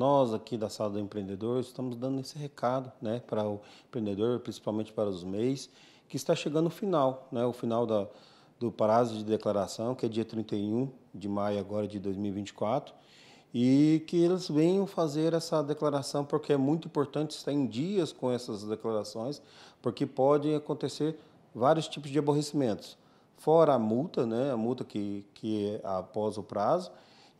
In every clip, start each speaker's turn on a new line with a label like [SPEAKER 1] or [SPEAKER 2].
[SPEAKER 1] Nós aqui da Sala do Empreendedor estamos dando esse recado né, para o empreendedor, principalmente para os MEIs, que está chegando o final, né, o final da, do prazo de declaração, que é dia 31 de maio agora de 2024, e que eles venham fazer essa declaração, porque é muito importante estar em dias com essas declarações, porque podem acontecer vários tipos de aborrecimentos. Fora a multa, né, a multa que, que é após o prazo,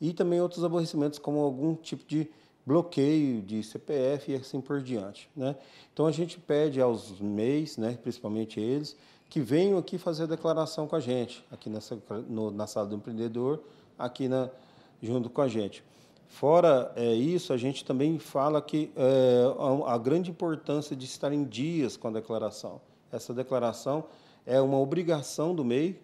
[SPEAKER 1] e também outros aborrecimentos como algum tipo de bloqueio de CPF e assim por diante. Né? Então a gente pede aos MEIs, né, principalmente eles, que venham aqui fazer a declaração com a gente, aqui nessa, no, na sala do empreendedor, aqui na, junto com a gente. Fora é, isso, a gente também fala que é, a, a grande importância de estar em dias com a declaração. Essa declaração é uma obrigação do MEI,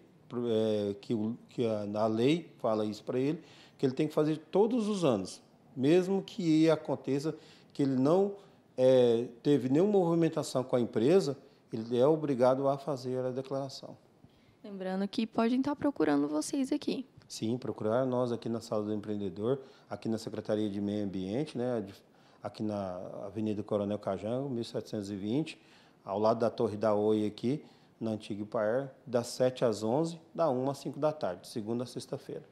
[SPEAKER 1] é, que, o, que a, lei fala isso para ele, que ele tem que fazer todos os anos, mesmo que aconteça que ele não é, teve nenhuma movimentação com a empresa, ele é obrigado a fazer a declaração. Lembrando que podem estar procurando vocês aqui. Sim, procurar nós aqui na Sala do Empreendedor, aqui na Secretaria de Meio Ambiente, né, aqui na Avenida Coronel Cajão, 1720, ao lado da Torre da Oi aqui, na antiga Ipaer, das 7 às 11, da 1 às 5 da tarde, segunda a sexta-feira.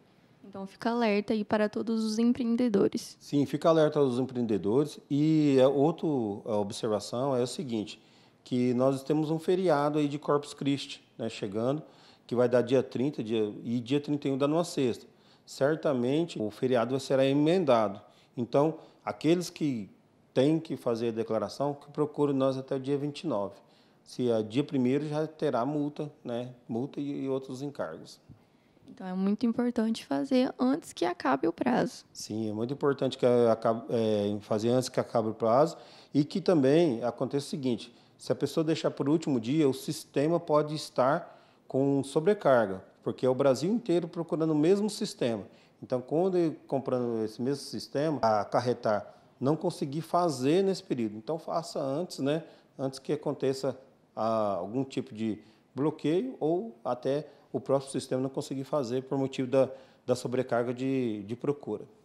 [SPEAKER 1] Então fica alerta aí para todos os empreendedores. Sim, fica alerta aos empreendedores. E é outra observação é o seguinte, que nós temos um feriado aí de Corpus Christi né, chegando, que vai dar dia 30 dia, e dia 31 da nossa sexta. Certamente o feriado será emendado. Então, aqueles que têm que fazer a declaração, que procurem nós até o dia 29 se a dia primeiro já terá multa, né? Multa e outros encargos. Então é muito importante fazer antes que acabe o prazo. Sim, é muito importante que eh, acabe, é, fazer antes que acabe o prazo e que também aconteça o seguinte: se a pessoa deixar por último dia, o sistema pode estar com sobrecarga, porque é o Brasil inteiro procurando o mesmo sistema. Então, quando comprando esse mesmo sistema, a acarretar não conseguir fazer nesse período. Então, faça antes, né? Antes que aconteça a algum tipo de bloqueio ou até o próprio sistema não conseguir fazer por motivo da, da sobrecarga de, de procura.